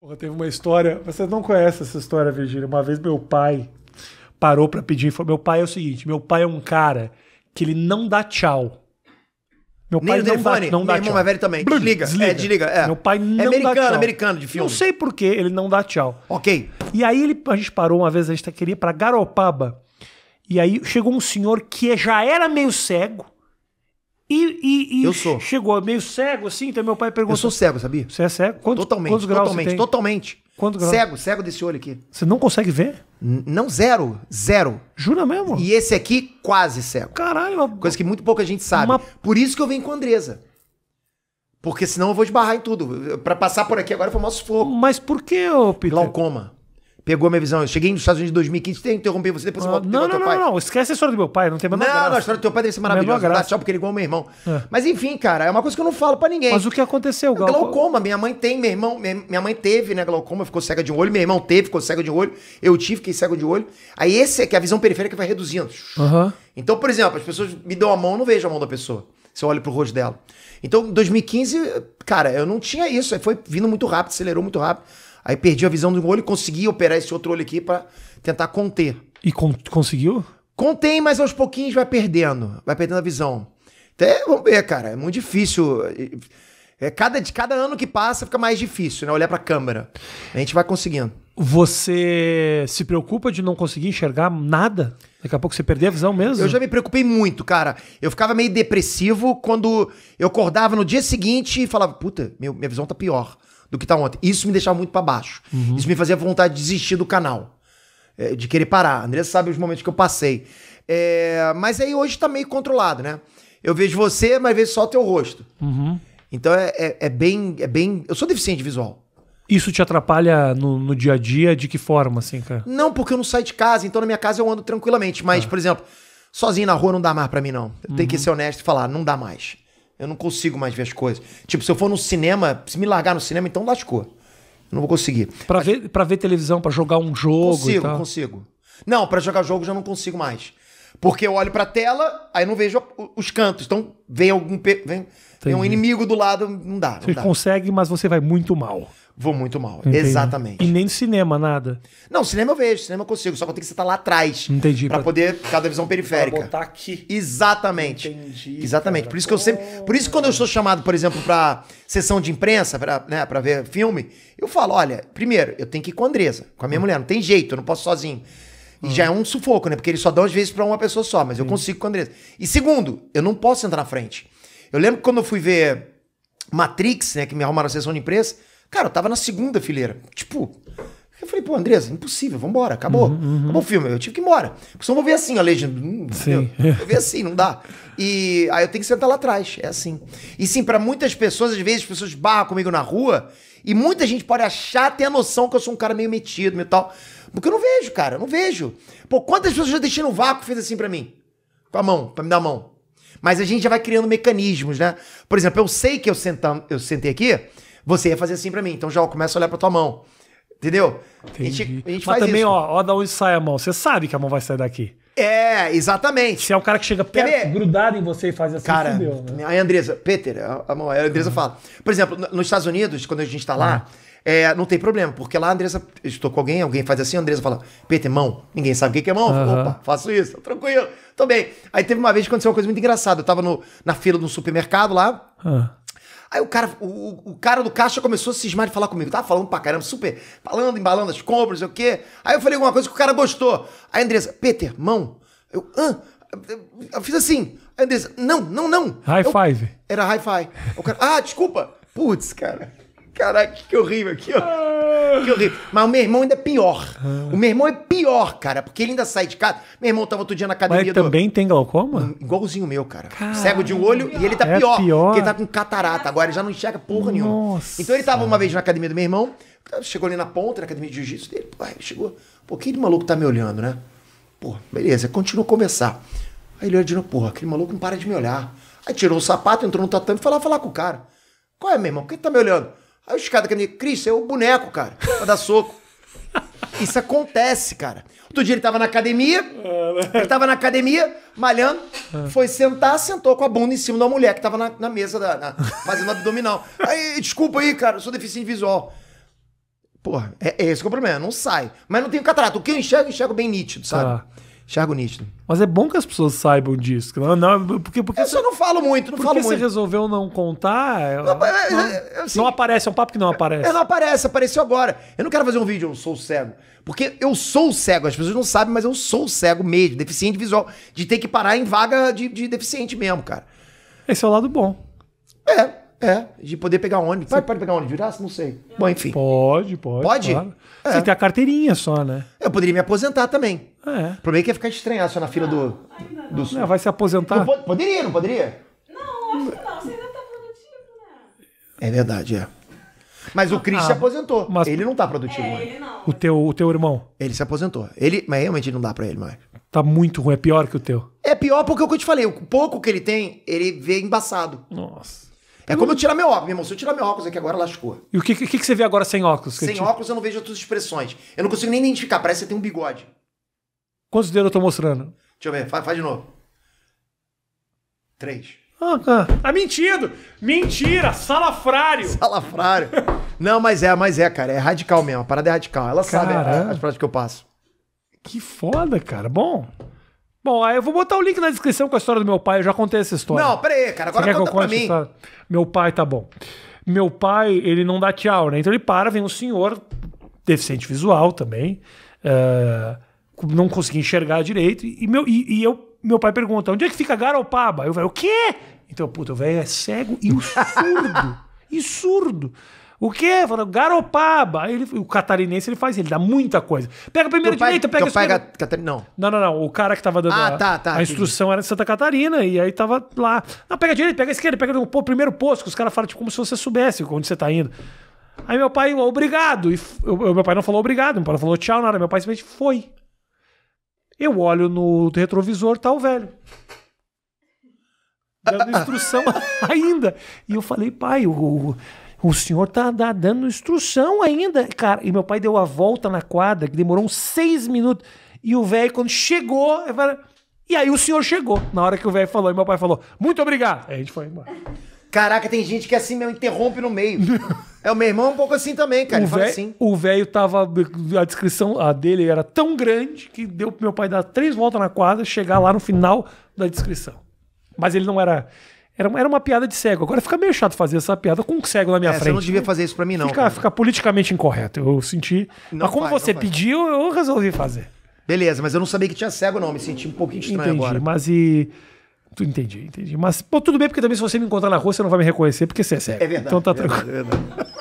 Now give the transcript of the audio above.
Porra, teve uma história. Vocês não conhecem essa história, Virgínia. Uma vez meu pai parou para pedir. meu pai é o seguinte: meu pai é um cara que ele não dá tchau. Meu pai Nem não dá, não dá meu irmão é velho também. Blum, desliga, é, desliga. É, desliga. É. Meu pai é não é americano, dá tchau. americano de filme. Não sei por que ele não dá tchau. Ok. E aí ele, a gente parou uma vez, a gente queria ir pra Garopaba. E aí chegou um senhor que já era meio cego e, e, eu sou. chegou meio cego assim, então meu pai perguntou. Eu sou cego, sabia? Você é cego? Quantos, totalmente, quantos graus totalmente, totalmente. Quantos graus? Cego, cego desse olho aqui. Você não consegue ver? N não, zero. Zero. Jura mesmo? E esse aqui, quase cego. Caralho. Uma... Coisa que muito pouca gente sabe. Uma... Por isso que eu venho com a Andresa. Porque senão eu vou esbarrar em tudo. Para passar por aqui agora foi o nosso fogo. Mas por que, ô Peter? Glaucoma pegou minha visão. Eu cheguei nos Estados Unidos em 2015, tem interromper você, depois ah, você volta não, não, teu não, pai. Não, não, esquece a história do meu pai, não tem mais Não, graça. não, a história do teu pai deve ser maravilhosa, tá, tchau, porque ele é igual meu irmão. É. Mas enfim, cara, é uma coisa que eu não falo para ninguém. Mas o que aconteceu, Gal? Glaucoma, minha mãe tem, meu irmão, minha mãe teve, né, glaucoma, ficou cega de um olho, meu irmão teve, ficou cego de um olho, eu tive, fiquei cego de um olho. Aí esse é que é a visão periférica vai reduzindo. Então, por exemplo, as pessoas me dão a mão, eu não vejo a mão da pessoa. Se eu olho pro rosto dela. Então, em 2015, cara, eu não tinha isso. Foi vindo muito rápido, acelerou muito rápido. Aí perdi a visão do olho e consegui operar esse outro olho aqui para tentar conter. E con conseguiu? Contém, mas aos pouquinhos vai perdendo, vai perdendo a visão. Até, vamos ver, cara, é muito difícil. É, cada, de cada ano que passa fica mais difícil, né? Olhar pra câmera. A gente vai conseguindo. Você se preocupa de não conseguir enxergar nada? Daqui a pouco você perder a visão mesmo? Eu já me preocupei muito, cara. Eu ficava meio depressivo quando eu acordava no dia seguinte e falava, puta, meu, minha visão tá pior do que tá ontem. Isso me deixava muito para baixo. Uhum. Isso me fazia vontade de desistir do canal. É, de querer parar. A Andressa sabe os momentos que eu passei. É, mas aí hoje tá meio controlado, né? Eu vejo você, mas vejo só o teu rosto. Uhum. Então é, é, é, bem, é bem. Eu sou deficiente visual. Isso te atrapalha no, no, dia a dia? De que forma, assim, cara? Não, porque eu não saio de casa, então na minha casa eu ando tranquilamente. Mas, ah. por exemplo, sozinho na rua não dá mais pra mim, não. Eu uhum. tenho que uhum. ser honesto e falar, não dá mais. Eu não consigo mais ver as coisas. Tipo, se eu for no cinema, se me largar no cinema, então lascou. Eu não vou conseguir. Pra, Mas... ver, pra ver televisão, para jogar um jogo. Consigo, consigo. Não, para jogar jogo já não consigo mais. Porque eu olho pra tela, aí não vejo os cantos. Então vem algum. Pe... Vem, um inimigo do lado, não dá. Não você dá. consegue, mas você vai muito mal. Vou muito mal. Entendi. Exatamente. E nem no cinema, nada. Não, cinema eu vejo, cinema eu consigo, só que eu tenho que estar lá atrás. Entendi. Pra, pra... poder ficar da visão periférica. Pra botar aqui. Exatamente. Entendi. Exatamente. Cara. Por isso que eu sempre. Por isso que quando eu sou chamado, por exemplo, pra sessão de imprensa, pra, né, pra ver filme, eu falo: olha, primeiro, eu tenho que ir com a Andresa, com a minha hum. mulher, não tem jeito, eu não posso sozinho. E hum. já é um sufoco, né? Porque ele só dá às vezes para uma pessoa só, mas eu consigo com a Andressa. E segundo, eu não posso entrar na frente. Eu lembro que quando eu fui ver Matrix, né? Que me arrumaram a sessão de imprensa, Cara, eu tava na segunda fileira. Tipo, eu falei, pô, Andresa, impossível, vambora, acabou. Uhum, uhum. Acabou o filme, eu tive que ir embora. Porque senão eu vou ver assim a legenda. Hum, sim. Eu vou ver assim, não dá. E aí eu tenho que sentar lá atrás, é assim. E sim, para muitas pessoas, às vezes, as pessoas barram comigo na rua e muita gente pode achar, ter a noção que eu sou um cara meio metido, meio tal. Porque eu não vejo, cara, eu não vejo. Pô, quantas pessoas já deixei no vácuo fez assim para mim? Com a mão, pra me dar a mão. Mas a gente já vai criando mecanismos, né? Por exemplo, eu sei que eu, sentam, eu sentei aqui você ia fazer assim para mim. Então já começa a olhar para tua mão. Entendeu? Entendi. A gente, a gente Mas também, isso. ó, ó, da onde sai a mão. Você sabe que a mão vai sair daqui. É, exatamente. Se é o cara que chega perto, grudado em você e faz assim, cara, fudeu, né? A Andresa, Peter, a, a, a Andresa fala. Por exemplo, nos Estados Unidos, quando a gente tá lá, é, não tem problema, porque lá a Andresa, estou com alguém, alguém faz assim, a Andresa fala, Peter, mão. Ninguém sabe o que, é mão. Uhum. Opa, faço isso, tranquilo, tô bem. Aí teve uma vez que aconteceu uma coisa muito engraçada. Eu tava no, na fila de um supermercado lá. Aí o cara, o, o cara do caixa começou a cismar de falar comigo. Tava falando pra caramba, super. Falando, embalando as compras, sei o quê. Aí eu falei alguma coisa que o cara gostou. Aí a Andressa, Peter, mão. Eu, hã? Eu fiz assim. Aí a Andressa, não, não, não. High eu, five. Era high five. O cara, ah, desculpa. Putz, cara. Caraca, que horrível aqui, ó. Que horrível. Mas o meu irmão ainda é pior. Ah. O meu irmão é pior, cara, porque ele ainda sai de casa. Meu irmão tava outro dia na academia. Mas ele também tem glaucoma? Hum, igualzinho o meu, cara. Caramba. Cego de um olho e ele tá é pior, pior. Porque ele tá com catarata agora, ele já não enxerga porra Nossa. nenhuma. Então ele tava uma vez na academia do meu irmão, chegou ali na ponta, na academia de jiu-jitsu dele. Pô, chegou. Pô, aquele maluco tá me olhando, né? Pô, beleza, continua a conversar. Aí ele olhou de novo, porra, aquele maluco não para de me olhar. Aí tirou o sapato, entrou no tatame e foi lá falar com o cara. Qual é, meu irmão? Por que tá me olhando? Aí os caras me dizer, Cris, é o boneco, cara, pra dar soco. Isso acontece, cara. Outro dia ele tava na academia, ele tava na academia, malhando, foi sentar, sentou com a bunda em cima da mulher que tava na, na mesa, da, na, fazendo abdominal. Aí, desculpa aí, cara, eu sou deficiente visual. Porra, é, é esse que é o problema, não sai. Mas não tem catarata. O que eu enxergo, eu enxergo bem nítido, sabe? Tá. Enxergo nítido. Mas é bom que as pessoas saibam disso. Não, não, porque, porque eu você, só não falo muito, não falo muito. Porque você resolveu não contar... É, não, é, não, assim, não, aparece, é um papo que não aparece. É, não aparece, apareceu agora. Eu não quero fazer um vídeo, eu sou cego. Porque eu sou cego, as pessoas não sabem, mas eu sou cego mesmo, deficiente visual. De ter que parar em vaga de, de deficiente mesmo, cara. Esse é o lado bom. É, é, de poder pegar ônibus. Pode, pode pegar ônibus de graça? Não sei. Bom, enfim. Pode, pode. Pode? Claro. É. Você tem a carteirinha só, né? Eu poderia me aposentar também. É. O problema é que ia ficar estranhado só na fila não, do. Ainda não. do... Não, vai se aposentar. Não poderia, não poderia? Não, acho que não. Você ainda tá produtivo, né? É verdade, é. Mas o Chris ah, se aposentou. Mas... Ele não tá produtivo é, Ele não. O teu, o teu irmão? Ele se aposentou. Ele, mas realmente não dá para ele mais. Tá muito ruim, é pior que o teu. É pior porque é o que eu te falei, o pouco que ele tem, ele vê embaçado. Nossa. É como eu tirar meu óculos, meu irmão. Se eu tirar meu óculos aqui agora, lascou. E o que, que, que você vê agora sem óculos? Sem óculos eu não vejo outras expressões. Eu não consigo nem identificar, parece que você tem um bigode. Quantos dedos eu tô mostrando? Deixa eu ver, faz, faz de novo. Três. Ah, tá. tá mentindo! Mentira! Salafrário! Salafrário. Não, mas é, mas é, cara. É radical mesmo. A parada é radical. Ela sabe as práticas que eu passo. Que foda, cara. Bom. Bom, aí eu vou botar o link na descrição com a história do meu pai. Eu já contei essa história. Não, pera aí, cara. Agora Você quer que eu conte pra mim. Meu pai, tá bom. Meu pai, ele não dá tchau, né? Então ele para, vem um senhor deficiente visual também. Uh não consegui enxergar direito. E, meu, e, e eu, meu pai pergunta: onde é que fica Garopaba? Eu falei: o quê? Então, puta, o velho é cego e surdo. e surdo. O quê? Fala, Garopaba. Ele, o catarinense ele faz, ele dá muita coisa. Pega a primeira teu direita, pai, pega a segunda. Não. não, não, não. O cara que tava dando ah, a, tá, tá, a instrução era de Santa Catarina e aí tava lá. Não, pega a direita, pega a esquerda, pega o primeiro posto, que os caras falam tipo, como se você soubesse onde você tá indo. Aí meu pai, obrigado. E f... meu pai não falou obrigado, meu pai não falou tchau, nada. Meu pai simplesmente foi. Eu olho no retrovisor, tá o velho. Dando instrução ainda. E eu falei, pai, o, o senhor tá dando instrução ainda. Cara, e meu pai deu a volta na quadra, que demorou uns seis minutos. E o velho, quando chegou, eu falei, e aí o senhor chegou. Na hora que o velho falou, e meu pai falou, muito obrigado. Aí a gente foi embora. Caraca, tem gente que é assim mesmo interrompe no meio. é, o meu irmão é um pouco assim também, cara. O ele véio, fala assim. O velho tava. A descrição a dele era tão grande que deu pro meu pai dar três voltas na quadra, chegar lá no final da descrição. Mas ele não era. Era, era uma piada de cego. Agora fica meio chato fazer essa piada com um cego na minha é, frente. Você não devia fazer isso pra mim, não. Fica, fica politicamente incorreto. Eu senti. Não mas como faz, você pediu, eu resolvi fazer. Beleza, mas eu não sabia que tinha cego, não. Me senti um pouquinho estranho Entendi, agora. Mas e. Entendi, entendi. Mas, pô, tudo bem, porque também se você me encontrar na rua, você não vai me reconhecer, porque você é sério. É verdade. Então tá é tranquilo. É verdade.